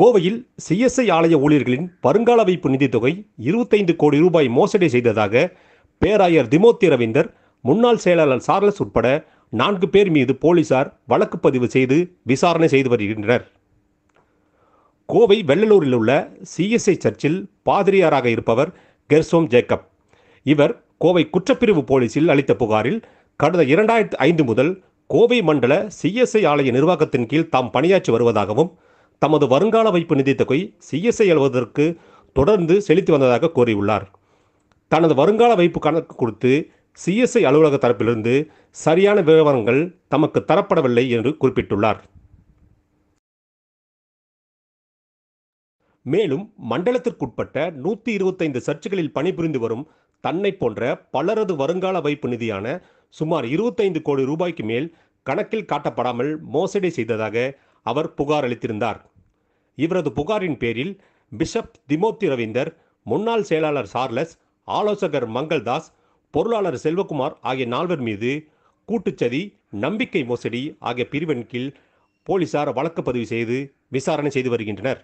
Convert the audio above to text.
கோவையில் சிஎஸ்ஐ ஆலய ஊழியர்களின் வருங்கால வைப்பு நிதி தொகை இருபத்தைந்து கோடி ரூபாய் மோசடி செய்ததாக பேராயர் திமோத்தி ரவீந்தர் முன்னாள் செயலாளர் சார்லஸ் உட்பட நான்கு பேர் மீது போலீசார் வழக்கு பதிவு செய்து விசாரணை செய்து வருகின்றனர் கோவை வெள்ளலூரில் உள்ள சிஎஸ்ஐ சர்ச்சில் பாதிரியாராக இருப்பவர் கெர்சோம் ஜேக்கப் இவர் கோவை குற்றப்பிரிவு போலீசில் அளித்த புகாரில் கடந்த இரண்டாயிரத்து ஐந்து முதல் கோவை மண்டல சிஎஸ்ஐ ஆலய நிர்வாகத்தின் கீழ் தாம் பணியாற்றி வருவதாகவும் தமது வருங்கால வைப்பு தொகை சிஎஸ்ஐ அழுவதற்கு தொடர்ந்து செலுத்தி வந்ததாக கோரியுள்ளார் தனது வருங்கால வைப்பு கணக்கு கொடுத்து சிஎஸ்ஐ அலுவலக தரப்பிலிருந்து சரியான விவரங்கள் தமக்கு தரப்படவில்லை என்று குறிப்பிட்டுள்ளார் மேலும் மண்டலத்திற்குட்பட்ட நூற்றி இருபத்தைந்து சர்ச்சுகளில் பணிபுரிந்து வரும் தன்னை போன்ற பலரது வருங்கால வைப்பு நிதியான சுமார் இருபத்தைந்து கோடி ரூபாய்க்கு மேல் கணக்கில் காட்டப்படாமல் மோசடி செய்ததாக அவர் புகார் அளித்திருந்தார் இவரது புகாரின் பேரில் பிஷப் திமோத்தி ரவீந்தர் முன்னாள் செயலாளர் சார்லஸ் ஆலோசகர் மங்கள்தாஸ் பொருளாளர் செல்வகுமார் ஆகிய நால்வர் மீது கூட்டுச்சதி நம்பிக்கை மோசடி ஆகிய பிரிவின் கீழ் போலீசார் வழக்கு பதிவு செய்து விசாரணை செய்து வருகின்றனர்